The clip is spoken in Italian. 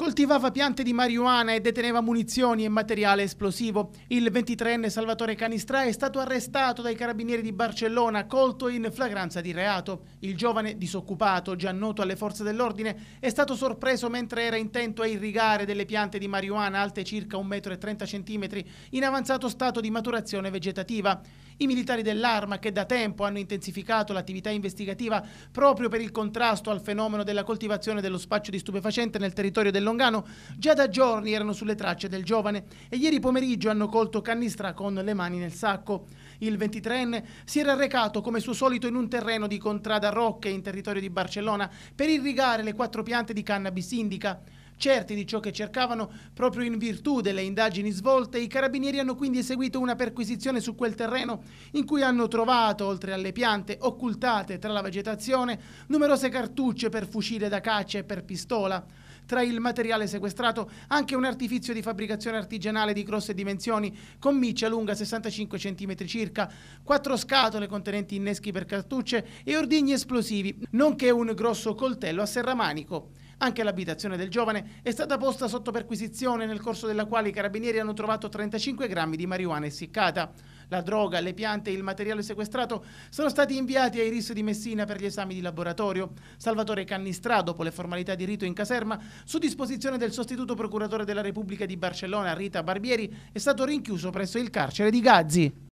coltivava piante di marijuana e deteneva munizioni e materiale esplosivo. Il 23enne Salvatore Canistra è stato arrestato dai carabinieri di Barcellona, colto in flagranza di reato. Il giovane disoccupato, già noto alle forze dell'ordine, è stato sorpreso mentre era intento a irrigare delle piante di marijuana alte circa 1,30 m in avanzato stato di maturazione vegetativa i militari dell'Arma che da tempo hanno intensificato l'attività investigativa proprio per il contrasto al fenomeno della coltivazione dello spaccio di stupefacente nel territorio del Longano, già da giorni erano sulle tracce del giovane e ieri pomeriggio hanno colto Cannistra con le mani nel sacco. Il 23enne si era recato come suo solito in un terreno di contrada Rocche in territorio di Barcellona per irrigare le quattro piante di cannabis indica. Certi di ciò che cercavano, proprio in virtù delle indagini svolte, i carabinieri hanno quindi eseguito una perquisizione su quel terreno in cui hanno trovato, oltre alle piante occultate tra la vegetazione, numerose cartucce per fucile da caccia e per pistola. Tra il materiale sequestrato anche un artificio di fabbricazione artigianale di grosse dimensioni, con miccia lunga 65 cm circa, quattro scatole contenenti inneschi per cartucce e ordigni esplosivi, nonché un grosso coltello a serramanico. Anche l'abitazione del giovane è stata posta sotto perquisizione nel corso della quale i carabinieri hanno trovato 35 grammi di marijuana essiccata. La droga, le piante e il materiale sequestrato sono stati inviati ai RIS di Messina per gli esami di laboratorio. Salvatore Cannistrà, dopo le formalità di rito in caserma, su disposizione del sostituto procuratore della Repubblica di Barcellona, Rita Barbieri, è stato rinchiuso presso il carcere di Gazzi.